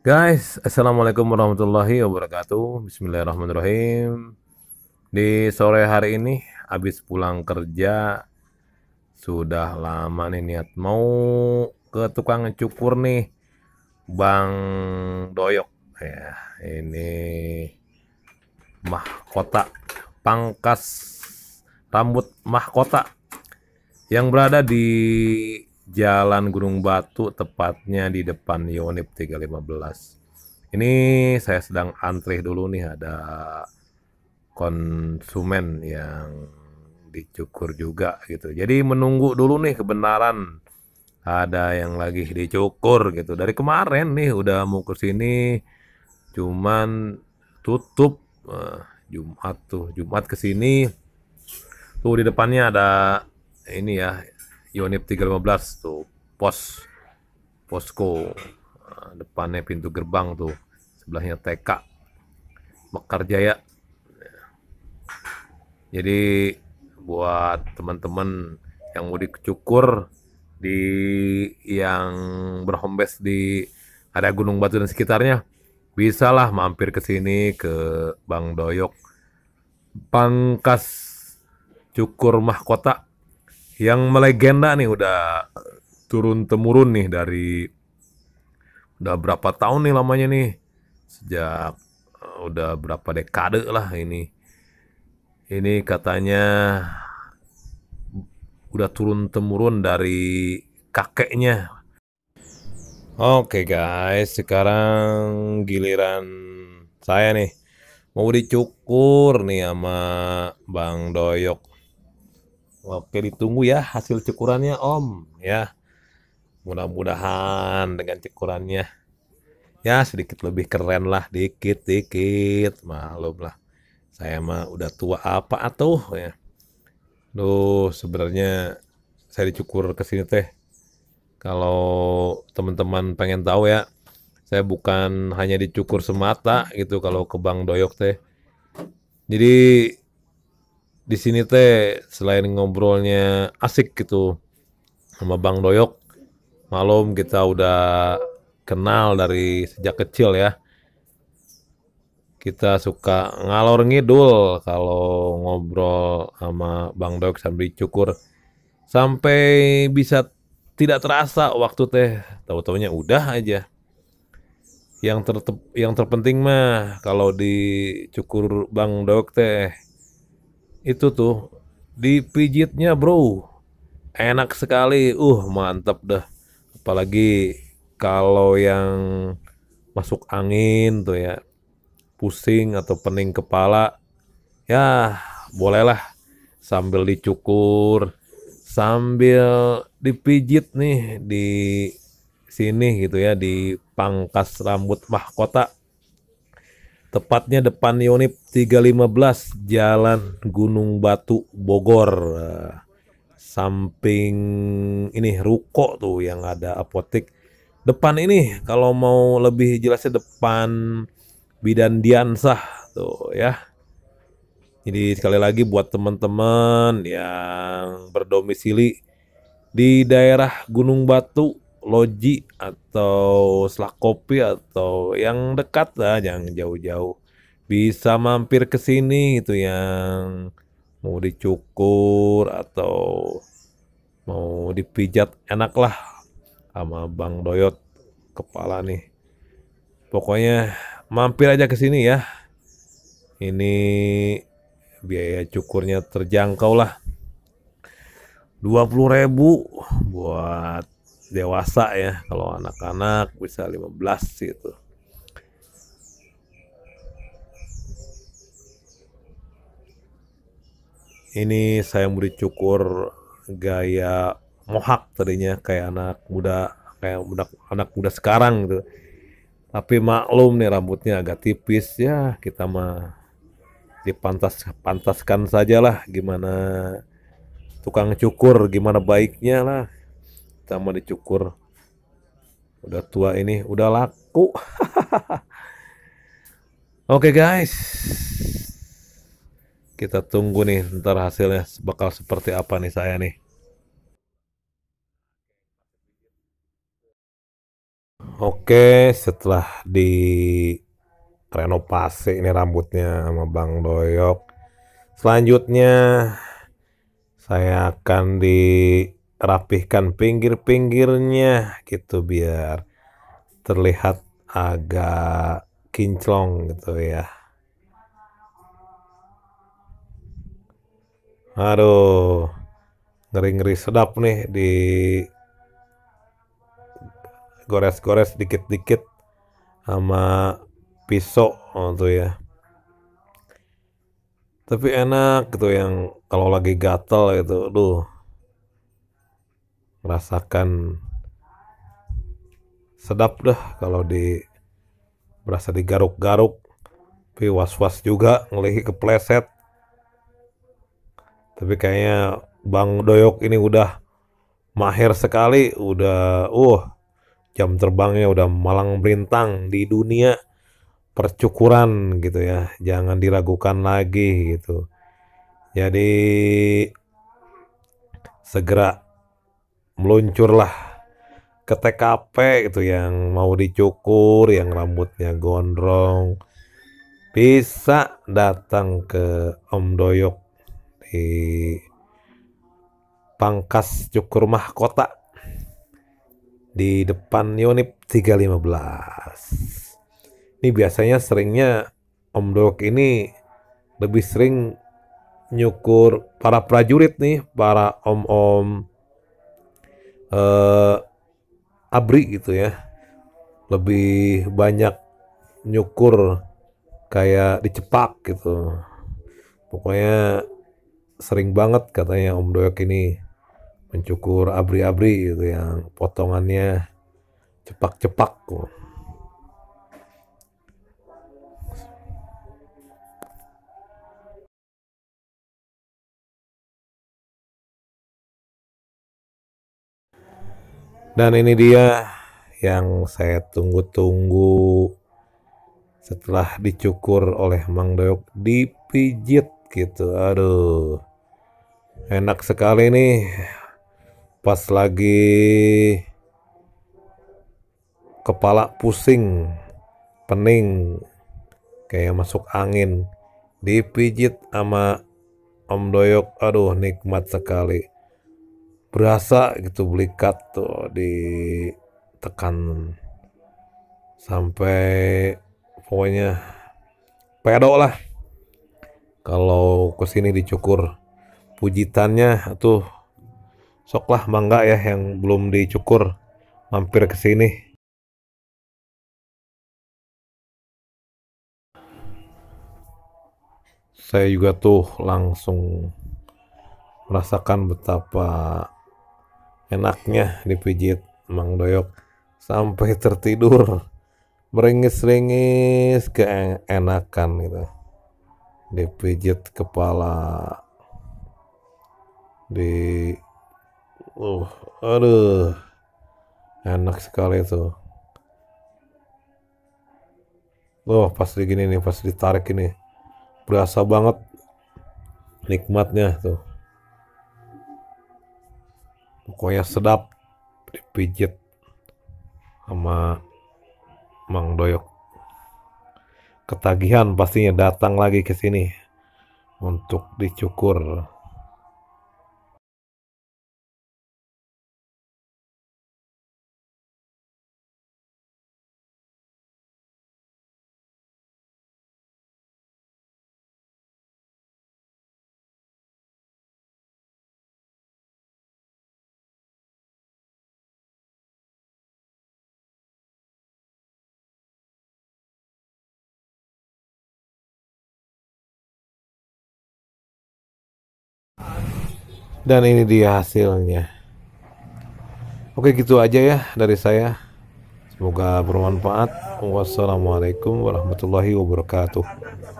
Guys, Assalamualaikum warahmatullahi wabarakatuh Bismillahirrahmanirrahim Di sore hari ini Habis pulang kerja Sudah lama nih niat Mau ke tukang cukur nih Bang Doyok ya, Ini Mahkota Pangkas Rambut Mahkota Yang berada di Jalan Gunung Batu tepatnya di depan Yonip 315. Ini saya sedang antri dulu nih ada konsumen yang dicukur juga gitu. Jadi menunggu dulu nih kebenaran ada yang lagi dicukur gitu. Dari kemarin nih udah mau ke sini cuman tutup eh, Jumat tuh. Jumat ke sini tuh di depannya ada ini ya Yonip 315 tuh pos posko eh, depannya pintu gerbang tuh sebelahnya TK Mekar Jaya jadi buat teman-teman yang mau dicukur di yang berhombes di ada Gunung Batu dan sekitarnya bisalah mampir ke sini ke Bang Doyok Pangkas Cukur Mahkota yang melegenda nih udah turun temurun nih dari udah berapa tahun nih lamanya nih sejak eh, udah berapa dekade lah ini ini katanya udah turun temurun dari kakeknya Oke guys, sekarang giliran saya nih. Mau dicukur nih sama Bang Doyok Oke, ditunggu ya hasil cukurannya Om ya. Mudah-mudahan dengan cukurannya ya sedikit lebih keren lah, dikit-dikit. Malum lah. Saya mah udah tua apa atuh ya. Duh, sebenarnya saya dicukur ke sini teh. Kalau teman-teman pengen tahu ya, saya bukan hanya dicukur semata gitu kalau ke Bang Doyok teh. Jadi di sini teh selain ngobrolnya asik gitu sama Bang Doyok, malam kita udah kenal dari sejak kecil ya. Kita suka ngalor ngidul kalau ngobrol sama Bang Doyok sambil cukur sampai bisa tidak terasa waktu teh tahu-taunya udah aja yang ter yang terpenting mah kalau dicukur Bang doyok teh itu tuh di pijitnya bro enak sekali uh mantap dah apalagi kalau yang masuk angin tuh ya pusing atau pening kepala ya bolehlah sambil dicukur sambil dipijit nih di sini gitu ya di pangkas rambut mahkota tepatnya depan Yonip 315 Jalan Gunung Batu Bogor eh, samping ini ruko tuh yang ada apotek depan ini kalau mau lebih jelasnya depan Bidan Diansah tuh ya jadi sekali lagi buat teman-teman yang berdomisili di daerah Gunung Batu loji atau selak kopi atau yang dekat lah yang jauh-jauh bisa mampir ke sini itu yang mau dicukur atau mau dipijat enak lah sama Bang Doyot kepala nih pokoknya mampir aja ke sini ya ini biaya cukurnya terjangkau lah 20.000 ribu buat dewasa ya kalau anak-anak bisa 15 itu. ini saya beri cukur gaya mohak tadinya kayak anak muda kayak anak anak muda sekarang gitu tapi maklum nih rambutnya agak tipis ya kita mah dipantas pantaskan sajalah gimana tukang cukur gimana baiknya lah kita mau dicukur udah tua ini udah laku oke okay, guys kita tunggu nih ntar hasilnya bakal seperti apa nih saya nih Oke, setelah di renovasi ini rambutnya sama Bang Doyok. Selanjutnya saya akan di rapihkan pinggir-pinggirnya gitu biar terlihat agak kinclong gitu ya. Aduh, ngeri-ngeri sedap nih di gores-gores dikit-dikit sama pisau gitu ya. Tapi enak gitu yang kalau lagi gatel gitu, duh merasakan sedap dah kalau di berasa digaruk-garuk tapi was-was juga ngelihi kepleset tapi kayaknya Bang Doyok ini udah mahir sekali udah uh jam terbangnya udah malang berintang di dunia percukuran gitu ya jangan diragukan lagi gitu jadi segera meluncurlah ke TKP itu yang mau dicukur, yang rambutnya gondrong, bisa datang ke Om Doyok di Pangkas Cukur Mahkota di depan Yonip 315. Ini biasanya seringnya Om Doyok ini lebih sering nyukur para prajurit nih, para om-om uh, abri gitu ya lebih banyak nyukur kayak dicepak gitu pokoknya sering banget katanya Om Doyok ini mencukur abri-abri gitu yang potongannya cepak-cepak Dan ini dia yang saya tunggu-tunggu setelah dicukur oleh Mang Doyok dipijit gitu. Aduh. Enak sekali nih pas lagi kepala pusing, pening, kayak masuk angin, dipijit sama Om Doyok. Aduh, nikmat sekali berasa gitu beli cut tuh ditekan sampai pokoknya pedo lah kalau kesini dicukur pujitannya tuh soklah mangga ya yang belum dicukur mampir ke sini saya juga tuh langsung merasakan betapa Enaknya dipijit Mang Doyok sampai tertidur. Meringis-ringis keenakan gitu. Dipijit kepala. Di uh aduh. Enak sekali itu. Loh, pas di gini nih, pas ditarik ini berasa banget nikmatnya tuh pokoknya sedap dipijit sama Mang Doyok ketagihan pastinya datang lagi ke sini untuk dicukur dan ini dia hasilnya oke gitu aja ya dari saya semoga bermanfaat wassalamualaikum warahmatullahi wabarakatuh